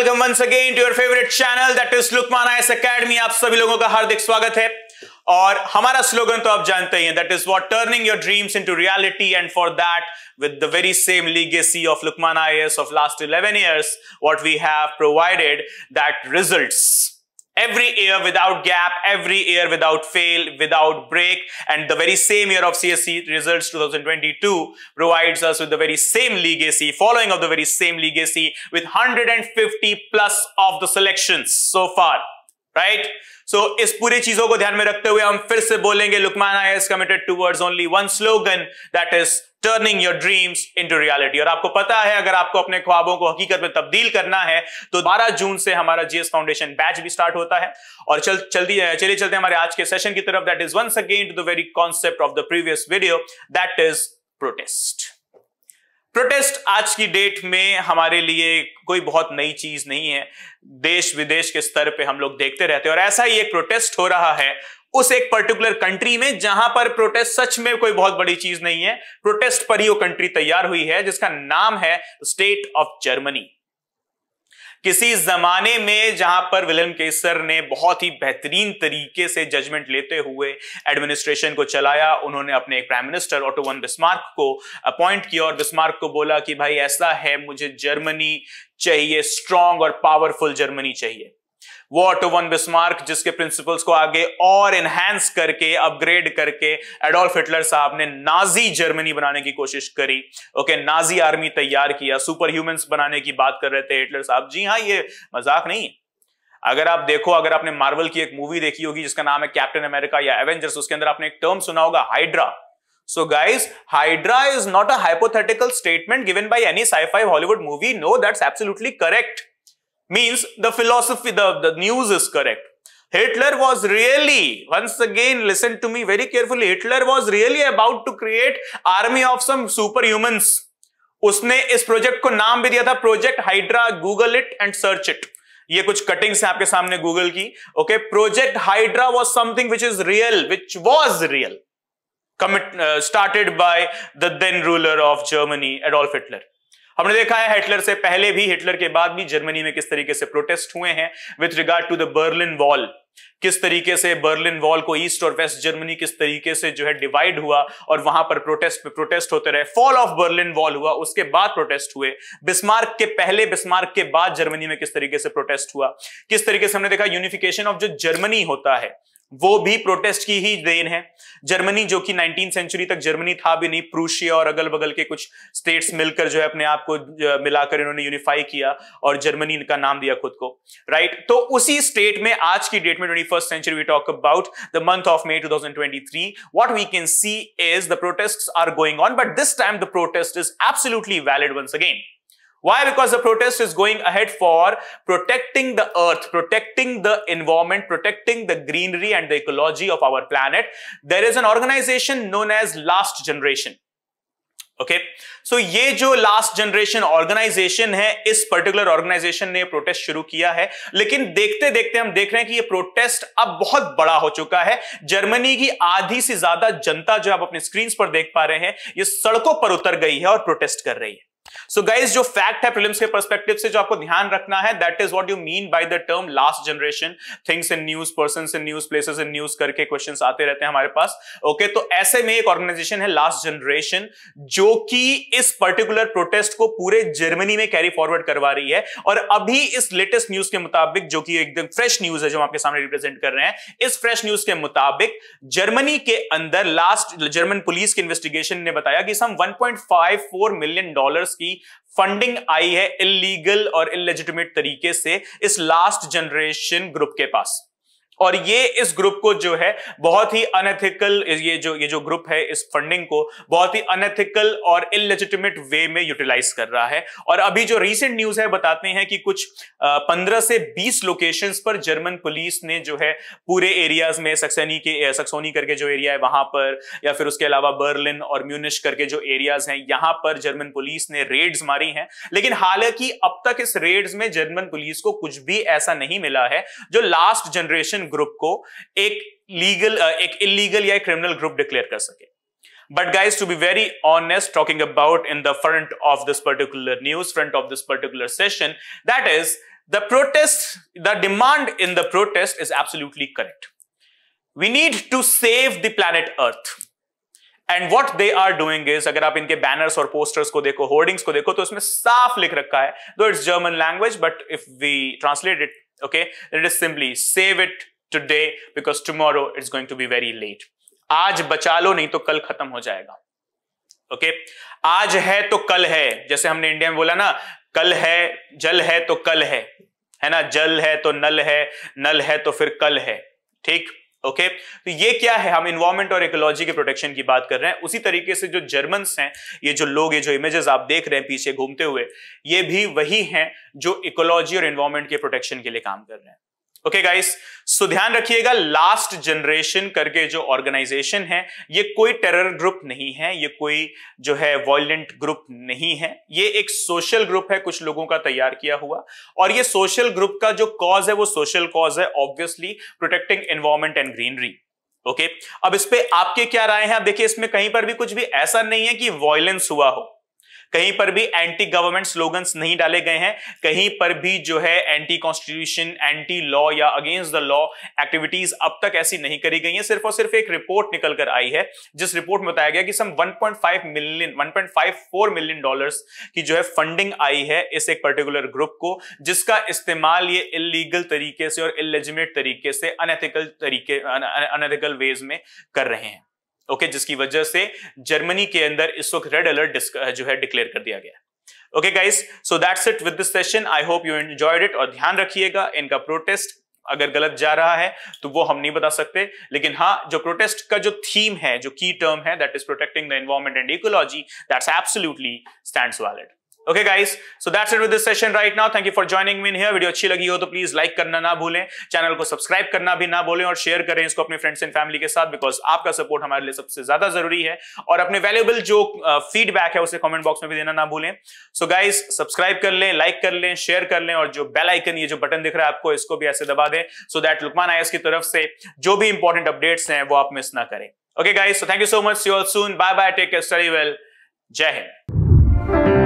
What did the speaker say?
Welcome once again to your favourite channel that is Lukman IS academy आप सभी लोगों का हार्दिक स्वागत है और हमारा स्लोगन तो आप जानते ही हैं that is what turning your dreams into reality and for that with the very same legacy of Lukman IAS of last 11 years what we have provided that results every year without gap, every year without fail, without break. And the very same year of CSC results 2022 provides us with the very same legacy, following of the very same legacy with 150 plus of the selections so far. Right so इस पूरी चीजों को ध्यान में रखते हुए हम फिर से बोलेंगे Lukman I S committed towards only one slogan that is turning your dreams into reality और आपको पता है अगर आपको अपने ख्वाबों को हकीकत में तब्दील करना है तो 12 जून से हमारा जीएस फाउंडेशन बैच भी स्टार्ट होता है और चल चलती चलिए चलते हमारे आज के सेशन की तरफ that is once again to the very concept of the previous video that is protest protest आज की डेट में हमारे लिए कोई बहुत नई चीज नहीं है देश विदेश के स्तर पे हम लोग देखते रहते हैं और ऐसा ही एक प्रोटेस्ट हो रहा है उस एक पर्टिकुलर कंट्री में जहां पर प्रोटेस्ट सच में कोई बहुत बड़ी चीज नहीं है प्रोटेस्ट पर ही वो कंट्री तैयार हुई है जिसका नाम है स्टेट ऑफ जर्मनी किसी जमाने में जहां पर विलियम केसर ने बहुत ही बेहतरीन तरीके से जजमेंट लेते हुए एडमिनिस्ट्रेशन को चलाया उन्होंने अपने एक प्राइम मिनिस्टर ऑटोवन बिस्मार्क को अपॉइंट किया और बिस्मार्क को बोला कि भाई ऐसा है मुझे जर्मनी चाहिए स्ट्रांग और पावरफुल जर्मनी चाहिए वो ऑटो वन बिस्मार्क जिसके प्रिंसिपल्स को आगे और एनहेंस करके अपग्रेड करके एडोल्फ हिटलर साहब ने नाजी जर्मनी बनाने की कोशिश करी ओके नाजी आर्मी तैयार किया सुपर ह्यूम बनाने की बात कर रहे थे हिटलर साहब जी हाँ ये मजाक नहीं है अगर आप देखो अगर आपने मार्वल की एक मूवी देखी होगी जिसका नाम है कैप्टन अमेरिका या एवेंजर्स उसके अंदर आपने एक टर्म सुना होगा Hydra so guys Hydra is not a hypothetical statement given by any sci fi Hollywood movie no that's that's correct Means the philosophy, the, the news is correct. Hitler was really, once again, listen to me very carefully. Hitler was really about to create army of some superhumans. उसने इस project को नाम भी दिया था project Hydra Google it and search it ये कुछ cuttings हैं आपके सामने गूगल की okay project Hydra was something which is real which was real commit started by the then ruler of Germany Adolf Hitler हमने देखा है हिटलर से पहले भी हिटलर के बाद भी जर्मनी में किस तरीके से प्रोटेस्ट हुए हैं with regard to the Berlin wall किस तरीके से बर्लिन वॉल को ईस्ट और वेस्ट जर्मनी किस तरीके से जो है डिवाइड हुआ और वहां पर प्रोटेस्ट पे प्रोटेस्ट होते रहे फॉल ऑफ बर्लिन वॉल हुआ उसके बाद प्रोटेस्ट हुए बिस्मार्क के पहले बिस्मार्क के बाद जर्मनी में किस तरीके से प्रोटेस्ट हुआ किस तरीके से हमने देखा यूनिफिकेशन ऑफ जो जर्मनी होता है वो भी प्रोटेस्ट की ही देन है जर्मनी जो कि 19 सेंचुरी तक जर्मनी था भी नहीं प्रूशिया और अगल बगल के कुछ स्टेट्स मिलकर जो है अपने आप को मिलाकर इन्होंने यूनिफाई किया और जर्मनी का नाम दिया खुद को राइट तो उसी स्टेट में आज की डेट में twenty first century we talk about the month of May 2023 what we can see is the protest are going on but this time the protest is absolutely valid once again Why? Because the protest is going ahead for protecting the earth, protecting the environment, protecting the greenery and the ecology of our planet. There is an organization known as Last Generation. Okay okay? So so, ये जो last generation organisation है इस particular organisation ने protest शुरू किया है लेकिन देखते देखते हम देख रहे हैं कि ये प्रोटेस्ट अब बहुत बड़ा हो चुका है जर्मनी की आधी से ज्यादा जनता जो आप अपने स्क्रीन पर देख पा रहे हैं ये सड़कों पर उतर गई है और प्रोटेस्ट कर रही है सो so गाइज जो फैक्ट है प्रीलिम्स के परस्पेक्टिव से जो आपको ध्यान रखना है that is what you mean by the term last generation things in news person in news places in news करके क्वेश्चन आते रहते हैं हमारे पास ओके okay, तो ऐसे में एक ऑर्गेनाइजेशन है लास्ट जनरेशन जो कि इस पर्टिकुलर प्रोटेस्ट को पूरे जर्मनी में कैरी फॉरवर्ड करवा रही है और अभी इस लेटेस्ट न्यूज के मुताबिक जो कि एकदम फ्रेश न्यूज है जो हम आपके सामने रिप्रेजेंट कर रहे हैं इस फ्रेश न्यूज के मुताबिक जर्मनी के अंदर लास्ट जर्मन पुलिस की इन्वेस्टिगेशन ने बताया कि some one million dollar dollars की फंडिंग आई है इलीगल और इलेजिटिमेट तरीके से इस लास्ट जनरेशन ग्रुप के पास और ये इस ग्रुप को जो है बहुत ही अनएथिकल ये जो ये जो ग्रुप है इस फंडिंग को बहुत ही अनएथिकल और इलेजिटिमेट वे में यूटिलाइज कर रहा है और अभी जो रिसेंट न्यूज है बताते हैं कि कुछ पंद्रह से बीस लोकेशन पर जर्मन पुलिस ने जो है पूरे एरियाज में सक्सनी के सक्सोनी करके जो एरिया है वहां पर या फिर उसके अलावा बर्लिन और म्यूनिश करके जो एरियाज हैं यहां पर जर्मन पुलिस ने रेड्स मारी हैं लेकिन हालांकि अब तक इस रेड्स में जर्मन पुलिस को कुछ भी ऐसा नहीं मिला है जो लास्ट जनरेशन ग्रुप को एक लीगल uh, एक इलीगल या क्रिमिनल ग्रुप डिक्लेयर कर सके but guys to be very honest talking about in the front of this particular news front of this particular session that is the protest the demand in the protest is absolutely correct we need to save the planet earth and what they are doing is अगर आप इनके banners और posters को देखो hoardings को देखो तो उसमें साफ लिख रखा है though it's German language but if we translate it okay it is simply save it today because tomorrow it's going to be very late आज बचा लो नहीं तो कल खत्म हो जाएगा ओके okay? आज है तो कल है जैसे हमने इंडिया में बोला ना कल है जल है तो कल है है ना जल है तो नल है नल है तो फिर कल है ठीक ओके okay? तो ये क्या है हम इन्वायरमेंट और इकोलॉजी के प्रोटेक्शन की बात कर रहे हैं उसी तरीके से जो जर्मन्स हैं ये जो लोग ये जो इमेजेस आप देख रहे हैं पीछे घूमते हुए ये भी वही हैं जो इकोलॉजी और इन्वायरमेंट के प्रोटेक्शन के लिए काम कर रहे हैं ओके गाइस सो ध्यान रखिएगा लास्ट जनरेशन करके जो ऑर्गेनाइजेशन है ये कोई टेरर ग्रुप नहीं है ये कोई जो है वॉयलेंट ग्रुप नहीं है ये एक सोशल ग्रुप है कुछ लोगों का तैयार किया हुआ और ये सोशल ग्रुप का जो कॉज है वो सोशल कॉज है obviously protecting environment and greenery okay अब इस पर आपके क्या राय है आप देखिए इसमें कहीं पर भी कुछ भी ऐसा नहीं है कि वॉयलेंस हुआ हो कहीं पर भी एंटी गवर्नमेंट स्लोगन्स नहीं डाले गए हैं कहीं पर भी जो है एंटी कॉन्स्टिट्यूशन एंटी लॉ या अगेंस्ट द लॉ एक्टिविटीज अब तक ऐसी नहीं करी गई है सिर्फ और सिर्फ एक रिपोर्ट निकल कर आई है जिस रिपोर्ट में बताया गया कि सम 1.5 मिलियन 1.54 मिलियन डॉलर्स की जो है फंडिंग आई है इस एक पर्टिकुलर ग्रुप को जिसका इस्तेमाल ये इलीगल तरीके से और इलेजिमेट तरीके से अनएथिकल तरीके अनएथिकल वेज में कर रहे हैं ओके जिसकी वजह से जर्मनी के अंदर इस वक्त रेड अलर्ट जो है डिक्लेयर कर दिया गया okay guys so that's it with this session I hope you enjoyed it और ध्यान रखिएगा इनका प्रोटेस्ट अगर गलत जा रहा है तो वो हम नहीं बता सकते लेकिन हाँ जो प्रोटेस्ट का जो थीम है जो की टर्म है that is protecting the environment and ecology that's absolutely stands valid okay guys so that's it with this session right now thank you for joining me in here video अच्छी लगी हो तो please like करना ना भूलें channel को subscribe करना भी ना भूलें और शेयर करें इसको अपने फ्रेंड्स एंड फैमिली के साथ बिकॉज आपका सपोर्ट हमारे लिए सबसे ज्यादा जरूरी है और अपने वैल्यूबल जो फीडबैक है उसे कॉमेंट बॉक्स में भी देना ना भूलें सो गाइज सब्सक्राइब कर लें लाइक कर लें शेयर कर लें और जो बेल आइकन ये जो बटन दिख रहा है आपको इसको भी ऐसे दबा दें सो दैट लुकमान आई की तरफ से जो भी इंपॉर्टेंट अपडेट्स हैं वो आप मिस ना करें okay guys so thank you so much your soon bye bye take care study well Jai Hind